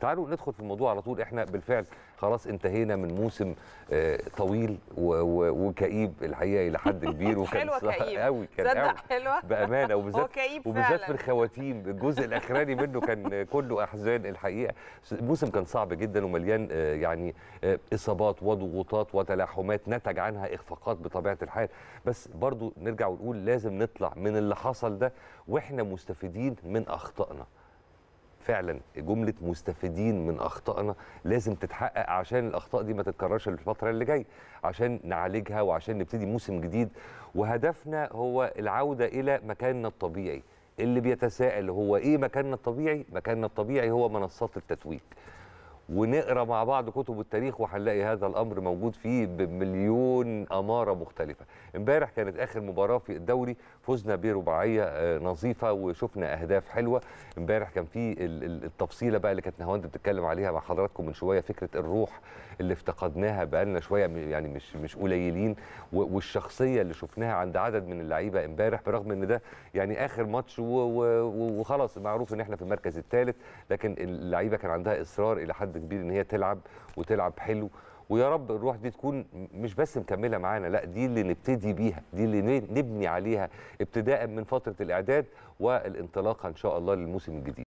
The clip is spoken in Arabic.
تعالوا ندخل في الموضوع على طول احنا بالفعل خلاص انتهينا من موسم آه، طويل وكئيب الحقيقه الى حد كبير وكان قوي كان قوي حلوة. بامانه وبالذات وبالذات في الخواتيم الجزء الاخراني منه كان كله احزان الحقيقه الموسم كان صعب جدا ومليان آه، يعني آه، اصابات وضغوطات وتلاحمات نتج عنها اخفاقات بطبيعه الحال بس برضو نرجع ونقول لازم نطلع من اللي حصل ده واحنا مستفيدين من اخطائنا فعلا جمله مستفيدين من اخطائنا لازم تتحقق عشان الاخطاء دي ما تتكررش الفتره اللي جايه عشان نعالجها وعشان نبتدي موسم جديد وهدفنا هو العوده الى مكاننا الطبيعي اللي بيتساءل هو ايه مكاننا الطبيعي مكاننا الطبيعي هو منصات التتويج ونقرا مع بعض كتب التاريخ وهنلاقي هذا الامر موجود فيه بمليون اماره مختلفه. امبارح كانت اخر مباراه في الدوري فزنا برباعيه آه، نظيفه وشفنا اهداف حلوه. امبارح كان في التفصيله بقى اللي كانت نهاوند بتتكلم عليها مع حضراتكم من شويه فكره الروح اللي افتقدناها بقى لنا شويه يعني مش مش قليلين والشخصيه اللي شفناها عند عدد من اللعيبه امبارح برغم ان ده يعني اخر ماتش وخلاص معروف ان احنا في المركز الثالث لكن اللعيبه كان عندها اصرار الى حد كبير ان هي تلعب وتلعب حلو ويا رب الروح دي تكون مش بس مكمله معانا لا دي اللي نبتدي بيها دي اللي نبني عليها ابتداء من فتره الاعداد والانطلاقه ان شاء الله للموسم الجديد